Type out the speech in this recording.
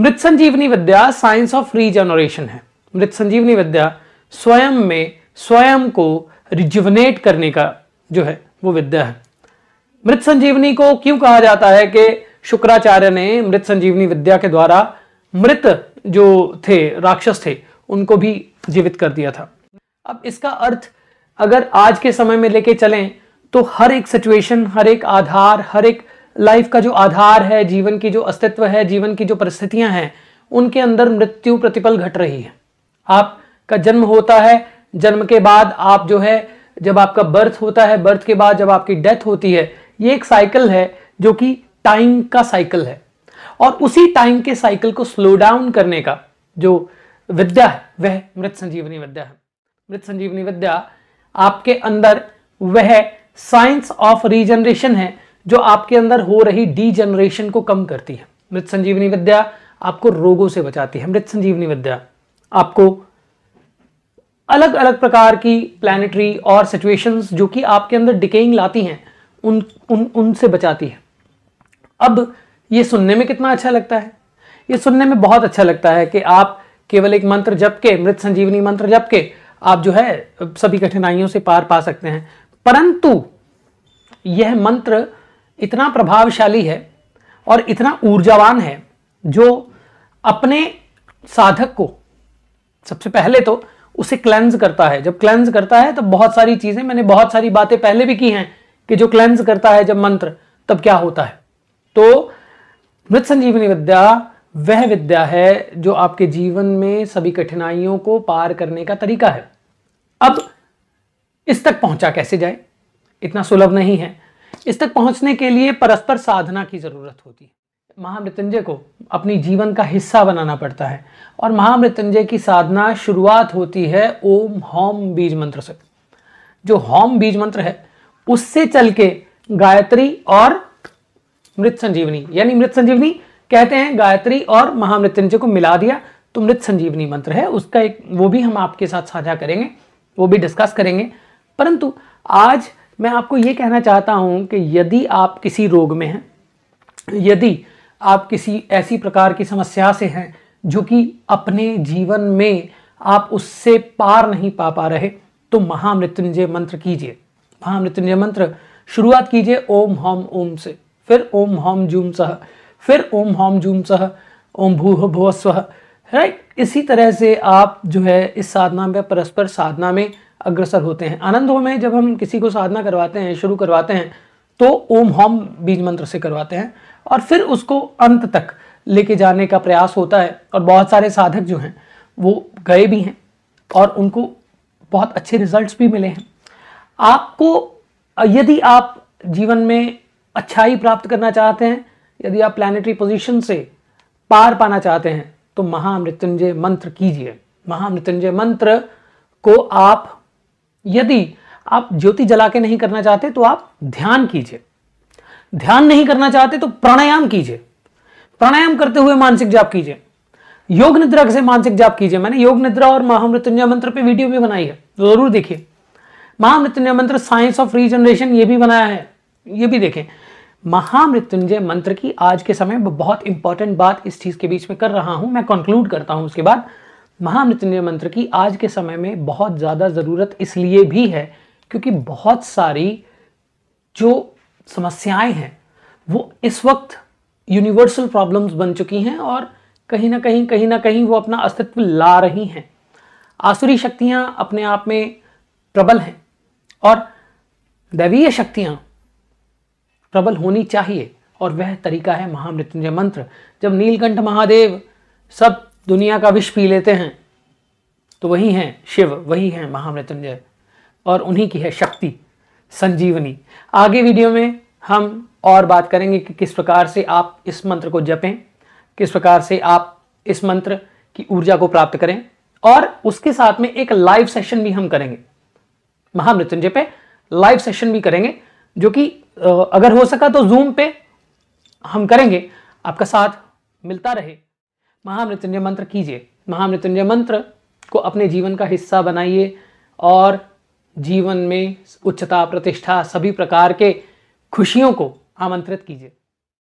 मृत संजीवनी विद्या साइंस ऑफ रीजनरेशन है मृत संजीवनी विद्या स्वयं में स्वयं को रिजुवनेट करने का जो है वो विद्या है मृत संजीवनी को क्यों कहा जाता है कि शुक्राचार्य ने मृत संजीवनी विद्या के द्वारा मृत जो थे राक्षस थे उनको भी जीवित कर दिया था अब इसका अर्थ अगर आज के समय में लेके चलें तो हर एक सिचुएशन हर एक आधार हर एक लाइफ का जो आधार है जीवन की जो अस्तित्व है जीवन की जो परिस्थितियां हैं उनके अंदर मृत्यु प्रतिपल घट रही है आपका जन्म होता है जन्म के बाद आप जो है जब आपका बर्थ होता है बर्थ के बाद जब आपकी डेथ होती है ये एक साइकिल है जो कि टाइम का साइकिल है और उसी टाइम के साइकिल को स्लो डाउन करने का जो विद्या है वह मृत संजीवनी विद्या है मृत संजीवनी विद्या आपके अंदर वह साइंस ऑफ रीजनरेशन है जो आपके अंदर हो रही डी जनरेशन को कम करती है मृत संजीवनी विद्या आपको रोगों से बचाती है मृत संजीवनी विद्या आपको अलग अलग प्रकार की प्लानिटरी और सिचुएशंस जो कि आपके अंदर डिकेइंग लाती हैं उन उन उनसे बचाती है अब ये सुनने में कितना अच्छा लगता है ये सुनने में बहुत अच्छा लगता है कि आप केवल एक मंत्र जप के मृत संजीवनी मंत्र जप के आप जो है सभी कठिनाइयों से पार पा सकते हैं परंतु यह मंत्र इतना प्रभावशाली है और इतना ऊर्जावान है जो अपने साधक को सबसे पहले तो उसे क्लेंज करता है जब क्लेंज करता है तो बहुत सारी चीज़ें मैंने बहुत सारी बातें पहले भी की हैं कि जो क्लेंज करता है जब मंत्र तब क्या होता है तो मृत संजीवनी विद्या वह विद्या है जो आपके जीवन में सभी कठिनाइयों को पार करने का तरीका है अब इस तक पहुंचा कैसे जाए इतना सुलभ नहीं है इस तक पहुंचने के लिए परस्पर साधना की ज़रूरत होती है महामृत्युंजय को अपनी जीवन का हिस्सा बनाना पड़ता है और महामृत्युंजय की साधना शुरुआत होती है ओम होम बीज मंत्र से जो होम बीज मंत्र है उससे चल के गायत्री और मृत संजीवनी यानी मृत संजीवनी कहते हैं गायत्री और महामृत्युंजय को मिला दिया तो मृत संजीवनी मंत्र है उसका एक वो भी हम आपके साथ साझा करेंगे वो भी डिस्कस करेंगे परंतु आज मैं आपको ये कहना चाहता हूँ कि यदि आप किसी रोग में हैं यदि आप किसी ऐसी प्रकार की समस्या से हैं जो कि अपने जीवन में आप उससे पार नहीं पा पा रहे तो महामृत्युंजय मंत्र कीजिए महामृत्युंजय मंत्र शुरुआत कीजिए ओम होम ओम से फिर ओम होम जूम सह फिर ओम होम जूम सह ओम भू भुव स्व राइट इसी तरह से आप जो है इस साधना में परस्पर साधना में अग्रसर होते हैं आनंद होम में जब हम किसी को साधना करवाते हैं शुरू करवाते हैं तो ओम होम बीज मंत्र से करवाते हैं और फिर उसको अंत तक लेके जाने का प्रयास होता है और बहुत सारे साधक जो हैं वो गए भी हैं और उनको बहुत अच्छे रिजल्ट्स भी मिले हैं आपको यदि आप जीवन में अच्छाई प्राप्त करना चाहते हैं यदि आप प्लानिटरी पोजीशन से पार पाना चाहते हैं तो महामृत्युंजय मंत्र कीजिए महामृत्युंजय मंत्र को आप यदि आप ज्योति जला के नहीं करना चाहते तो आप ध्यान कीजिए ध्यान नहीं करना चाहते तो प्राणायाम कीजिए प्राणायाम करते हुए मानसिक जाप कीजिए योग निद्रा से मानसिक जाप कीजिए मैंने योग निद्रा और महामृत्युंजय मंत्र पे वीडियो भी बनाई है तो जरूर देखिए महामृत्युंजय मंत्र साइंस ऑफ रीजनरेशन ये भी बनाया है ये भी देखें महामृत्युंजय मंत्र की आज के समय बहुत इंपॉर्टेंट बात इस चीज के बीच में कर रहा हूं मैं कंक्लूड करता हूं उसके बाद महामृत्युंजय मंत्र की आज के समय में बहुत ज़्यादा ज़रूरत इसलिए भी है क्योंकि बहुत सारी जो समस्याएं हैं वो इस वक्त यूनिवर्सल प्रॉब्लम्स बन चुकी हैं और कहीं ना कहीं कहीं ना कहीं वो अपना अस्तित्व ला रही हैं आसुरी शक्तियाँ अपने आप में प्रबल हैं और दैवीय शक्तियाँ प्रबल होनी चाहिए और वह तरीका है महामृत्युंजय मंत्र जब नीलकंठ महादेव सब दुनिया का विष पी लेते हैं तो वही हैं शिव वही हैं महामृत्युंजय और उन्हीं की है शक्ति संजीवनी आगे वीडियो में हम और बात करेंगे कि किस प्रकार से आप इस मंत्र को जपें किस प्रकार से आप इस मंत्र की ऊर्जा को प्राप्त करें और उसके साथ में एक लाइव सेशन भी हम करेंगे महामृत्युंजय पे लाइव सेशन भी करेंगे जो कि अगर हो सका तो जूम पे हम करेंगे आपका साथ मिलता रहे महामृत्युंजय मंत्र कीजिए महामृत्युंजय मंत्र को अपने जीवन का हिस्सा बनाइए और जीवन में उच्चता प्रतिष्ठा सभी प्रकार के खुशियों को आमंत्रित कीजिए